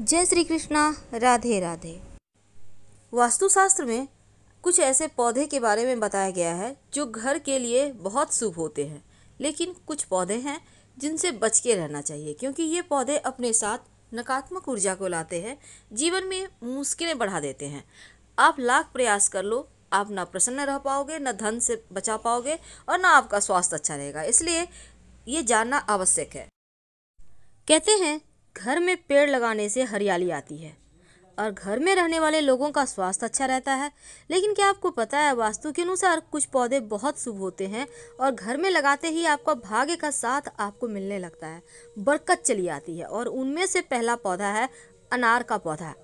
जय श्री कृष्णा राधे राधे वास्तुशास्त्र में कुछ ऐसे पौधे के बारे में बताया गया है जो घर के लिए बहुत शुभ होते हैं लेकिन कुछ पौधे हैं जिनसे बच के रहना चाहिए क्योंकि ये पौधे अपने साथ नकारात्मक ऊर्जा को लाते हैं जीवन में मुश्किलें बढ़ा देते हैं आप लाख प्रयास कर लो आप ना प्रसन्न रह पाओगे ना धन से बचा पाओगे और ना आपका स्वास्थ्य अच्छा रहेगा इसलिए ये जानना आवश्यक है कहते हैं घर में पेड़ लगाने से हरियाली आती है और घर में रहने वाले लोगों का स्वास्थ्य अच्छा रहता है लेकिन क्या आपको पता है वास्तु के अनुसार कुछ पौधे बहुत शुभ होते हैं और घर में लगाते ही आपका भाग्य का साथ आपको मिलने लगता है बरकत चली आती है और उनमें से पहला पौधा है अनार का पौधा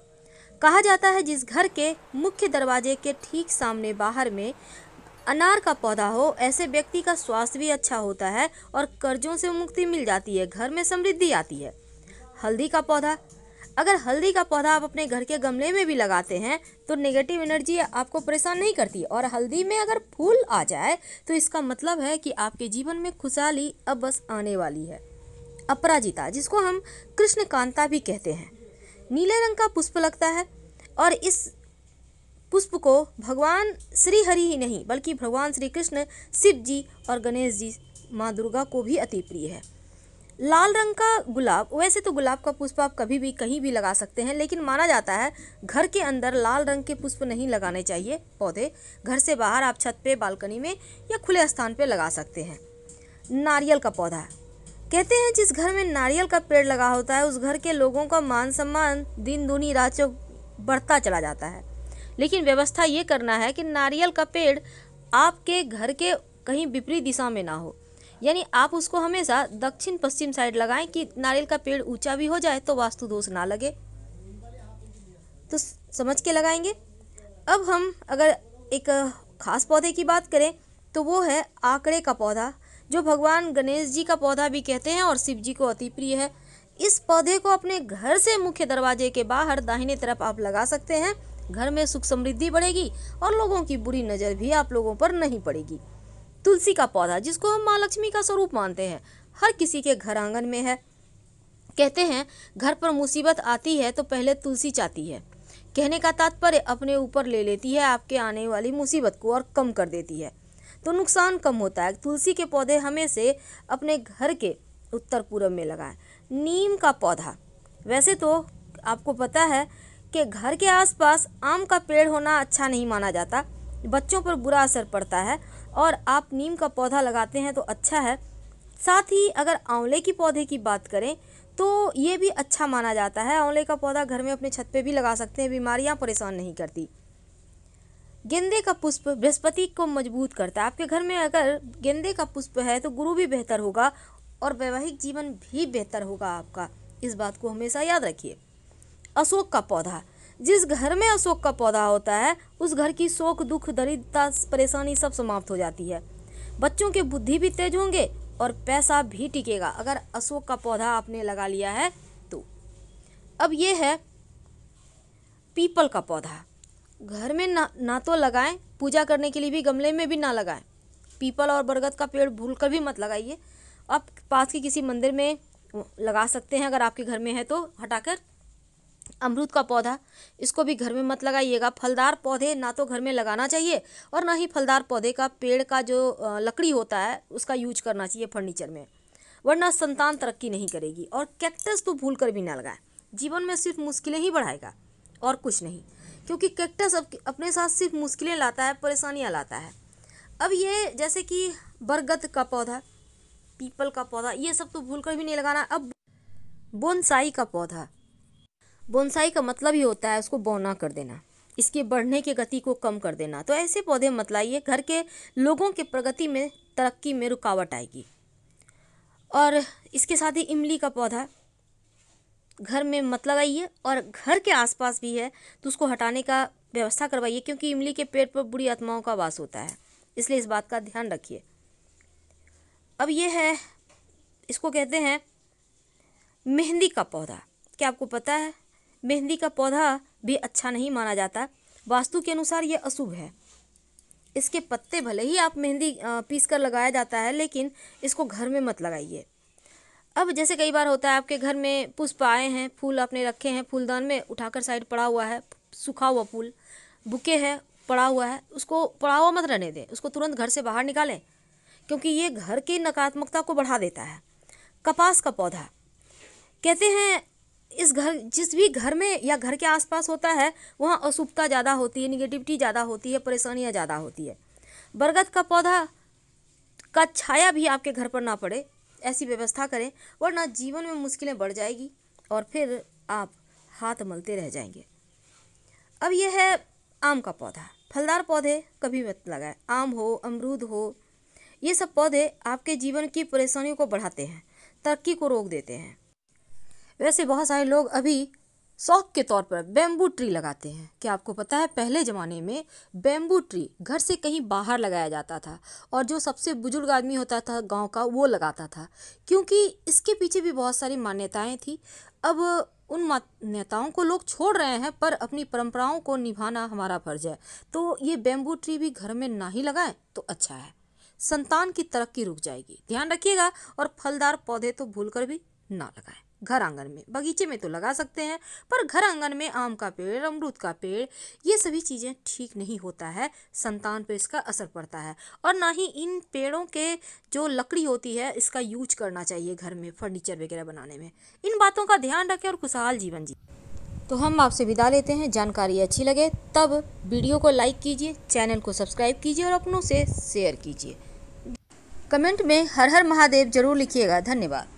कहा जाता है जिस घर के मुख्य दरवाजे के ठीक सामने बाहर में अनार का पौधा हो ऐसे व्यक्ति का स्वास्थ्य भी अच्छा होता है और कर्जों से मुक्ति मिल जाती है घर में समृद्धि आती है हल्दी का पौधा अगर हल्दी का पौधा आप अपने घर के गमले में भी लगाते हैं तो नेगेटिव एनर्जी आपको परेशान नहीं करती और हल्दी में अगर फूल आ जाए तो इसका मतलब है कि आपके जीवन में खुशहाली अब बस आने वाली है अपराजिता जिसको हम कृष्ण कांता भी कहते हैं नीले रंग का पुष्प लगता है और इस पुष्प को भगवान श्री हरि ही नहीं बल्कि भगवान श्री कृष्ण शिव जी और गणेश जी माँ दुर्गा को भी अति प्रिय है लाल रंग का गुलाब वैसे तो गुलाब का पुष्प आप कभी भी कहीं भी लगा सकते हैं लेकिन माना जाता है घर के अंदर लाल रंग के पुष्प नहीं लगाने चाहिए पौधे घर से बाहर आप छत पे बालकनी में या खुले स्थान पे लगा सकते हैं नारियल का पौधा कहते हैं जिस घर में नारियल का पेड़ लगा होता है उस घर के लोगों का मान सम्मान दिन दूनी रात चौक बढ़ता चला जाता है लेकिन व्यवस्था ये करना है कि नारियल का पेड़ आपके घर के कहीं विपरीत दिशा में ना हो यानी आप उसको हमेशा दक्षिण पश्चिम साइड लगाएं कि नारियल का पेड़ ऊंचा भी हो जाए तो वास्तु दोष ना लगे तो समझ के लगाएंगे अब हम अगर एक खास पौधे की बात करें तो वो है आंकड़े का पौधा जो भगवान गणेश जी का पौधा भी कहते हैं और शिव जी को अति प्रिय है इस पौधे को अपने घर से मुख्य दरवाजे के बाहर दाहिने तरफ आप लगा सकते हैं घर में सुख समृद्धि बढ़ेगी और लोगों की बुरी नज़र भी आप लोगों पर नहीं पड़ेगी तुलसी का पौधा जिसको हम माँ लक्ष्मी का स्वरूप मानते हैं हर किसी के घर आंगन में है कहते हैं घर पर मुसीबत आती है तो पहले तुलसी चाहती है कहने का तात्पर्य अपने ऊपर ले लेती है आपके आने वाली मुसीबत को और कम कर देती है तो नुकसान कम होता है तुलसी के पौधे हमें से अपने घर के उत्तर पूर्व में लगाएं नीम का पौधा वैसे तो आपको पता है कि घर के आसपास आम का पेड़ होना अच्छा नहीं माना जाता बच्चों पर बुरा असर पड़ता है और आप नीम का पौधा लगाते हैं तो अच्छा है साथ ही अगर आंवले की पौधे की बात करें तो ये भी अच्छा माना जाता है आंवले का पौधा घर में अपने छत पे भी लगा सकते हैं बीमारियां परेशान नहीं करती गेंदे का पुष्प बृहस्पति को मजबूत करता है आपके घर में अगर गेंदे का पुष्प है तो गुरु भी बेहतर होगा और वैवाहिक जीवन भी बेहतर होगा आपका इस बात को हमेशा याद रखिए अशोक का पौधा जिस घर में अशोक का पौधा होता है उस घर की शोक दुख दरिद्रता परेशानी सब समाप्त हो जाती है बच्चों के बुद्धि भी तेज होंगे और पैसा भी टिकेगा अगर अशोक का पौधा आपने लगा लिया है तो अब ये है पीपल का पौधा घर में ना ना तो लगाएं पूजा करने के लिए भी गमले में भी ना लगाएं पीपल और बरगद का पेड़ भूल कर भी मत लगाइए आप पास के किसी मंदिर में लगा सकते हैं अगर आपके घर में है तो हटाकर अमरूद का पौधा इसको भी घर में मत लगाइएगा फलदार पौधे ना तो घर में लगाना चाहिए और ना ही फलदार पौधे का पेड़ का जो लकड़ी होता है उसका यूज करना चाहिए फर्नीचर में वरना संतान तरक्की नहीं करेगी और कैक्टस तो भूल कर भी ना लगाए जीवन में सिर्फ मुश्किलें ही बढ़ाएगा और कुछ नहीं क्योंकि कैक्टस अपने साथ सिर्फ मुश्किलें लाता है परेशानियाँ लाता है अब ये जैसे कि बरगद का पौधा पीपल का पौधा ये सब तो भूल कर भी नहीं लगाना अब बोनसाई का पौधा बोनसाई का मतलब ही होता है उसको बौना कर देना इसके बढ़ने के गति को कम कर देना तो ऐसे पौधे मत लाइए घर के लोगों के प्रगति में तरक्की में रुकावट आएगी और इसके साथ ही इमली का पौधा घर में मत लगाइए और घर के आसपास भी है तो उसको हटाने का व्यवस्था करवाइए क्योंकि इमली के पेड़ पर बुरी आत्माओं का वास होता है इसलिए इस बात का ध्यान रखिए अब ये है इसको कहते हैं मेहंदी का पौधा क्या आपको पता है मेहंदी का पौधा भी अच्छा नहीं माना जाता वास्तु के अनुसार यह अशुभ है इसके पत्ते भले ही आप मेहंदी पीस कर लगाया जाता है लेकिन इसको घर में मत लगाइए अब जैसे कई बार होता है आपके घर में पुष्प आए हैं फूल आपने रखे हैं फूलदान में उठाकर साइड पड़ा हुआ है सूखा हुआ फूल बुके है पड़ा हुआ है उसको पड़ा हुआ मत रहने दें उसको तुरंत घर से बाहर निकालें क्योंकि ये घर की नकारात्मकता को बढ़ा देता है कपास का पौधा कहते हैं इस घर जिस भी घर में या घर के आसपास होता है वहाँ अशुभता ज़्यादा होती है निगेटिविटी ज़्यादा होती है परेशानियाँ ज़्यादा होती है बरगद का पौधा का छाया भी आपके घर पर ना पड़े ऐसी व्यवस्था करें वरना जीवन में मुश्किलें बढ़ जाएगी और फिर आप हाथ मलते रह जाएंगे अब यह है आम का पौधा फलदार पौधे कभी मत लगाए आम हो अमरूद हो ये सब पौधे आपके जीवन की परेशानियों को बढ़ाते हैं तरक्की को रोक देते हैं वैसे बहुत सारे लोग अभी शौक के तौर पर बैम्बू ट्री लगाते हैं क्या आपको पता है पहले ज़माने में बैम्बू ट्री घर से कहीं बाहर लगाया जाता था और जो सबसे बुजुर्ग आदमी होता था गांव का वो लगाता था क्योंकि इसके पीछे भी बहुत सारी मान्यताएं थी अब उन मान्यताओं को लोग छोड़ रहे हैं पर अपनी परंपराओं को निभाना हमारा फर्ज है तो ये बेम्बू ट्री भी घर में ना ही लगाएं तो अच्छा है संतान की तरक्की रुक जाएगी ध्यान रखिएगा और फलदार पौधे तो भूलकर भी ना लगाएं घर आंगन में बगीचे में तो लगा सकते हैं पर घर आंगन में आम का पेड़ अमरूद का पेड़ ये सभी चीज़ें ठीक नहीं होता है संतान पर इसका असर पड़ता है और ना ही इन पेड़ों के जो लकड़ी होती है इसका यूज करना चाहिए घर में फर्नीचर वगैरह बनाने में इन बातों का ध्यान रखें और खुशहाल जीवन जी तो हम आपसे विदा लेते हैं जानकारी अच्छी लगे तब वीडियो को लाइक कीजिए चैनल को सब्सक्राइब कीजिए और अपनों से शेयर कीजिए कमेंट में हर हर महादेव जरूर लिखिएगा धन्यवाद